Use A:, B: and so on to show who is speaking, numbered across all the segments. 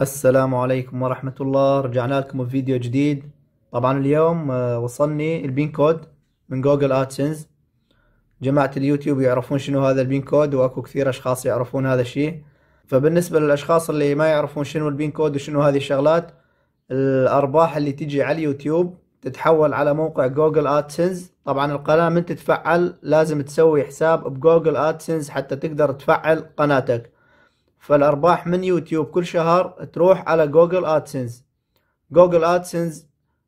A: السلام عليكم ورحمة الله رجعنا لكم بفيديو جديد طبعا اليوم آه، وصلني البين كود من جوجل ادسنس جماعة اليوتيوب يعرفون شنو هذا البين كود واكو كثير اشخاص يعرفون هذا الشيء فبالنسبة للاشخاص اللي ما يعرفون شنو البين كود وشنو هذه الشغلات الارباح اللي تجي على اليوتيوب تتحول على موقع جوجل ادسنس طبعا القناة من تتفعل لازم تسوي حساب بجوجل ادسنس حتى تقدر تفعل قناتك فالأرباح من يوتيوب كل شهر تروح على جوجل ادسنس جوجل ادسنس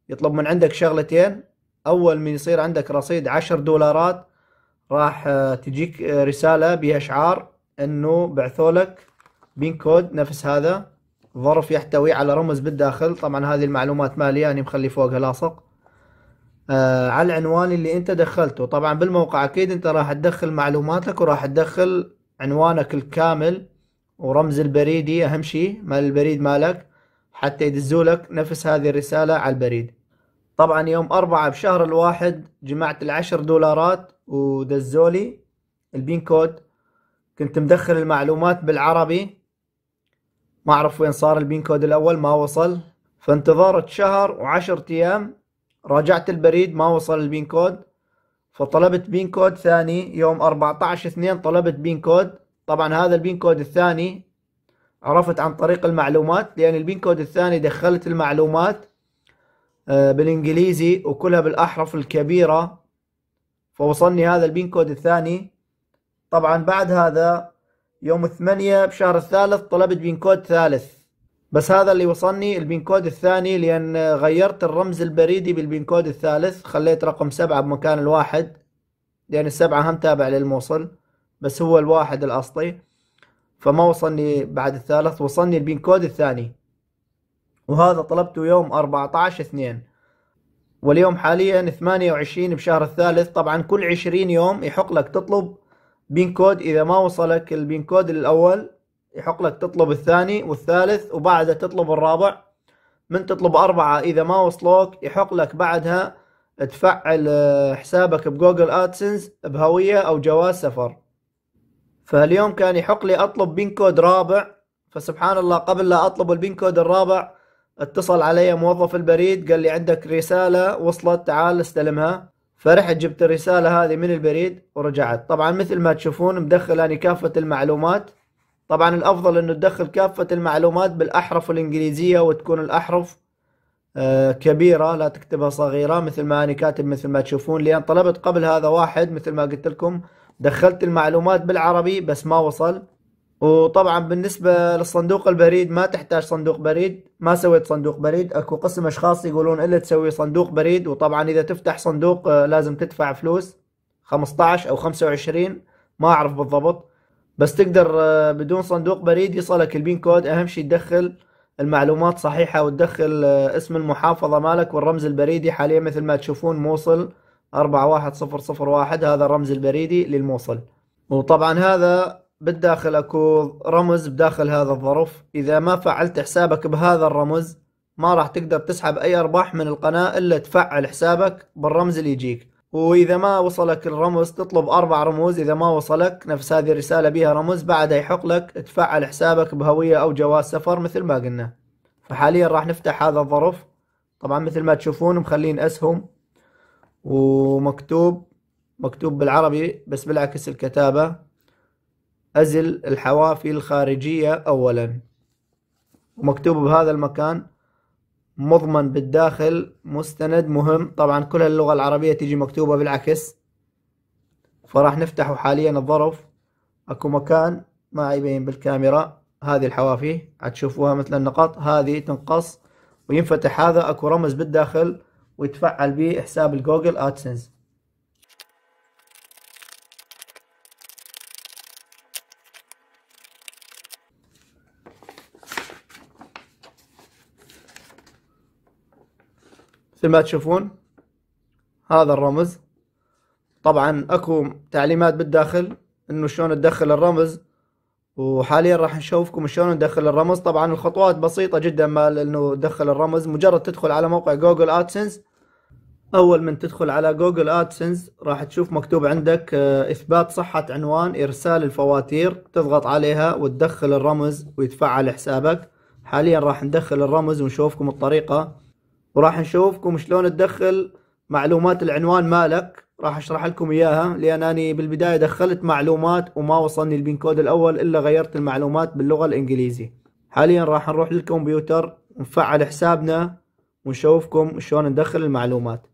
A: يطلب من عندك شغلتين أول من يصير عندك رصيد عشر دولارات راح آه، تجيك آه، رسالة بها شعار انه بعثوا لك بين كود نفس هذا ظرف يحتوي على رمز بالداخل طبعا هذه المعلومات مالية يعني مخلي فوقها لاصق آه على العنوان اللي انت دخلته طبعا بالموقع اكيد انت راح تدخل معلوماتك وراح تدخل عنوانك الكامل ورمز البريدي أهم شيء مال البريد مالك حتى يدزولك نفس هذه الرسالة على البريد طبعا يوم أربعة بشهر الواحد جمعت العشر دولارات ودزولي البين كود كنت مدخل المعلومات بالعربي ما أعرف وين صار البين كود الأول ما وصل فانتظرت شهر وعشرة أيام راجعت البريد ما وصل البين كود فطلبت بين كود ثاني يوم 14 اثنين طلبت بين كود طبعا هذا البين كود الثاني عرفت عن طريق المعلومات لأن البين كود الثاني دخلت المعلومات آه، بالإنجليزي وكلها بالأحرف الكبيرة فوصلني هذا البين كود الثاني طبعا بعد هذا يوم الثمانية بشهر الثالث طلبت بين كود ثالث بس هذا اللي وصلني البين كود الثاني لأن غيرت الرمز البريدي بالبين كود الثالث خليت رقم سبعة بمكان الواحد لأن السبعة هم تابع للموصل بس هو الواحد الاصلي فما وصلني بعد الثالث وصلني البين كود الثاني وهذا طلبته يوم 14 2 واليوم حاليا 28 بشهر الثالث طبعا كل 20 يوم يحق لك تطلب بين كود اذا ما وصلك البين كود الاول يحق لك تطلب الثاني والثالث وبعدها تطلب الرابع من تطلب أربعة إذا ما وصلوك يحق لك بعدها تفعل حسابك بجوجل ادسنس بهوية أو جواز سفر فاليوم كان يحق لي أطلب بين كود رابع فسبحان الله قبل لا أطلب البين كود الرابع اتصل علي موظف البريد قال لي عندك رسالة وصلت تعال استلمها فرحت جبت الرسالة هذه من البريد ورجعت طبعا مثل ما تشوفون مدخل أنا يعني كافة المعلومات طبعا الأفضل أنه تدخل كافة المعلومات بالأحرف الإنجليزية وتكون الأحرف آه، كبيرة لا تكتبها صغيرة مثل ما أنا كاتب مثل ما تشوفون لأن طلبت قبل هذا واحد مثل ما قلت لكم دخلت المعلومات بالعربي بس ما وصل وطبعا بالنسبة للصندوق البريد ما تحتاج صندوق بريد ما سويت صندوق بريد اكو قسم اشخاص يقولون الا تسوي صندوق بريد وطبعا اذا تفتح صندوق آه، لازم تدفع فلوس 15 او 25 ما اعرف بالضبط بس تقدر آه، بدون صندوق بريد يصلك البين كود اهم شيء تدخل المعلومات صحيحة وتدخل آه، اسم المحافظة مالك والرمز البريدي حاليا مثل ما تشوفون موصل 410001 هذا الرمز البريدي للموصل وطبعا هذا بالداخل اكو رمز بداخل هذا الظرف اذا ما فعلت حسابك بهذا الرمز ما راح تقدر تسحب اي ارباح من القناة الا تفعل حسابك بالرمز اللي يجيك واذا ما وصلك الرمز تطلب اربع رموز اذا ما وصلك نفس هذه الرسالة بها رمز بعدها يحق لك تفعل حسابك بهوية او جواز سفر مثل ما قلنا فحاليا راح نفتح هذا الظرف طبعا مثل ما تشوفون مخلين اسهم ومكتوب مكتوب بالعربي بس بالعكس الكتابة أزل الحوافي الخارجية أولا ومكتوب بهذا المكان مضمن بالداخل مستند مهم طبعا كل اللغة العربية تيجي مكتوبة بالعكس فراح نفتحه حاليا الظرف اكو مكان ما يبين بالكاميرا هذه الحوافي عتشوفوها مثل النقط هذه تنقص وينفتح هذا اكو رمز بالداخل ويتفعل به حساب الجوجل ادسنس مثل ما تشوفون هذا الرمز طبعا اكو تعليمات بالداخل انه شلون تدخل الرمز وحاليا راح نشوفكم شلون ندخل الرمز طبعا الخطوات بسيطه جدا مال انه تدخل الرمز مجرد تدخل على موقع جوجل ادسنس اول من تدخل على جوجل ادسنس راح تشوف مكتوب عندك آه، اثبات صحة عنوان ارسال الفواتير تضغط عليها وتدخل الرمز ويتفعل حسابك حاليا راح ندخل الرمز ونشوفكم الطريقة وراح نشوفكم شلون تدخل معلومات العنوان مالك راح اشرح لكم اياها لان اني بالبداية دخلت معلومات وما وصلني البين كود الاول الا غيرت المعلومات باللغة الانجليزي حاليا راح نروح للكمبيوتر ونفعل حسابنا ونشوفكم شلون ندخل المعلومات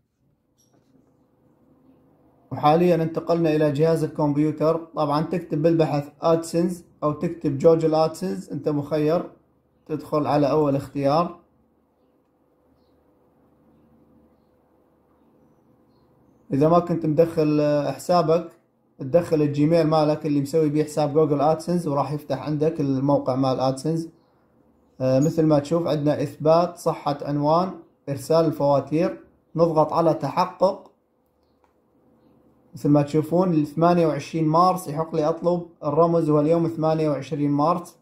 A: وحاليا انتقلنا الى جهاز الكمبيوتر طبعا تكتب بالبحث ادسنس او تكتب جوجل ادسنس انت مخير تدخل على اول اختيار اذا ما كنت مدخل حسابك تدخل الجيميل مالك اللي مسوي بيه حساب جوجل ادسنس وراح يفتح عندك الموقع مال ادسنس آه، مثل ما تشوف عندنا اثبات صحة عنوان ارسال الفواتير نضغط على تحقق مثل ما تشوفون 28 مارس يحق لي اطلب الرمز هو اليوم 28 مارس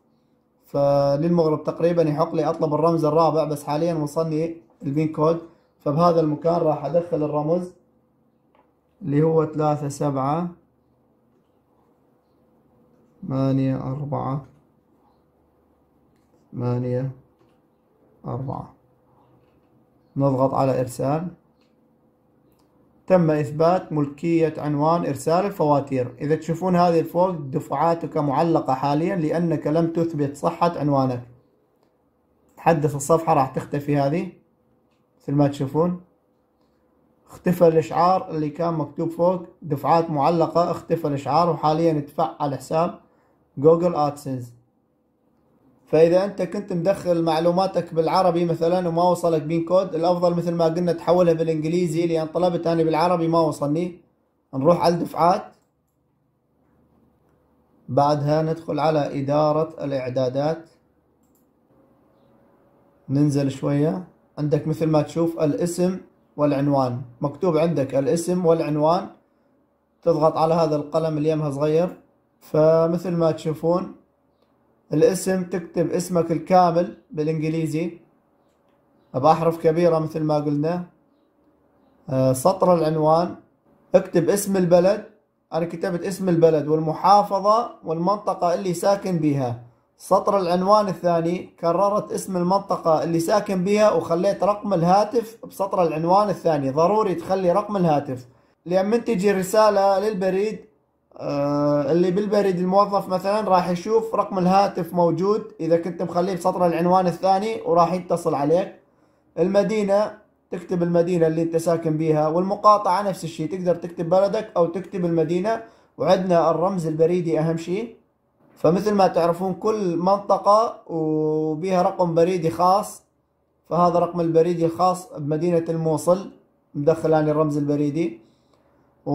A: فللمغرب تقريبا يحق لي اطلب الرمز الرابع بس حاليا وصلني البين كود فبهذا المكان راح ادخل الرمز اللي هو ثلاثة سبعة ثمانية أربعة ثمانية أربعة نضغط على إرسال تم إثبات ملكية عنوان إرسال الفواتير إذا تشوفون هذه الفوق دفعاتك معلقة حاليا لأنك لم تثبت صحة عنوانك تحدث الصفحة راح تختفي هذه مثل ما تشوفون اختفى الإشعار اللي كان مكتوب فوق دفعات معلقة اختفى الإشعار وحاليا تفعل حساب جوجل أدسنس فاذا انت كنت مدخل معلوماتك بالعربي مثلا وما وصلك بين كود الافضل مثل ما قلنا تحولها بالانجليزي لان طلبت انا بالعربي ما وصلني نروح على الدفعات بعدها ندخل على ادارة الاعدادات ننزل شوية عندك مثل ما تشوف الاسم والعنوان مكتوب عندك الاسم والعنوان تضغط على هذا القلم اللي يمها صغير فمثل ما تشوفون الاسم تكتب اسمك الكامل بالإنجليزي بأحرف كبيرة مثل ما قلنا آه، سطر العنوان اكتب اسم البلد أنا كتبت اسم البلد والمحافظة والمنطقة اللي ساكن بها سطر العنوان الثاني كررت اسم المنطقة اللي ساكن بها وخليت رقم الهاتف بسطر العنوان الثاني ضروري تخلي رقم الهاتف لما تجي رسالة للبريد آه، اللي بالبريد الموظف مثلا راح يشوف رقم الهاتف موجود اذا كنت مخليه بسطر العنوان الثاني وراح يتصل عليك المدينة تكتب المدينة اللي انت ساكن بيها والمقاطعة نفس الشيء تقدر تكتب بلدك او تكتب المدينة وعندنا الرمز البريدي اهم شيء فمثل ما تعرفون كل منطقة وبيها رقم بريدي خاص فهذا رقم البريدي الخاص بمدينة الموصل مدخلاني يعني الرمز البريدي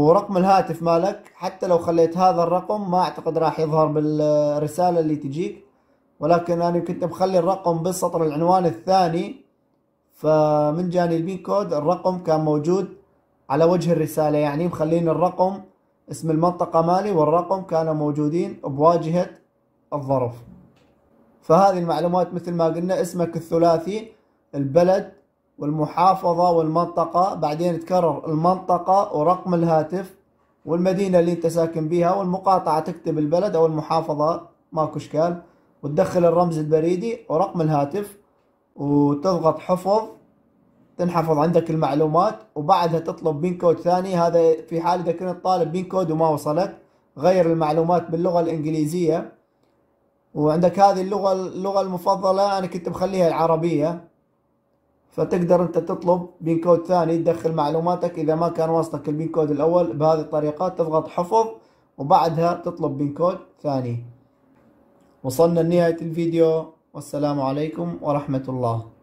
A: ورقم الهاتف مالك حتى لو خليت هذا الرقم ما اعتقد راح يظهر بالرسالة اللي تجيك ولكن انا كنت مخلي الرقم بالسطر العنوان الثاني فمن جاني البين كود الرقم كان موجود على وجه الرسالة يعني مخلين الرقم اسم المنطقة مالي والرقم كانوا موجودين بواجهة الظرف فهذه المعلومات مثل ما قلنا اسمك الثلاثي البلد والمحافظة والمنطقة بعدين تكرر المنطقة ورقم الهاتف والمدينة اللي انت ساكن بيها والمقاطعة تكتب البلد او المحافظة ماكو اشكال وتدخل الرمز البريدي ورقم الهاتف وتضغط حفظ تنحفظ عندك المعلومات وبعدها تطلب بين كود ثاني هذا في حال اذا كنت طالب بين كود وما وصلك غير المعلومات باللغة الانجليزية وعندك هذه اللغة اللغة المفضلة انا كنت مخليها العربية فتقدر انت تطلب بين كود ثاني تدخل معلوماتك اذا ما كان واصلك البين كود الاول بهذه الطريقه تضغط حفظ وبعدها تطلب بين كود ثاني وصلنا لنهايه الفيديو والسلام عليكم ورحمه الله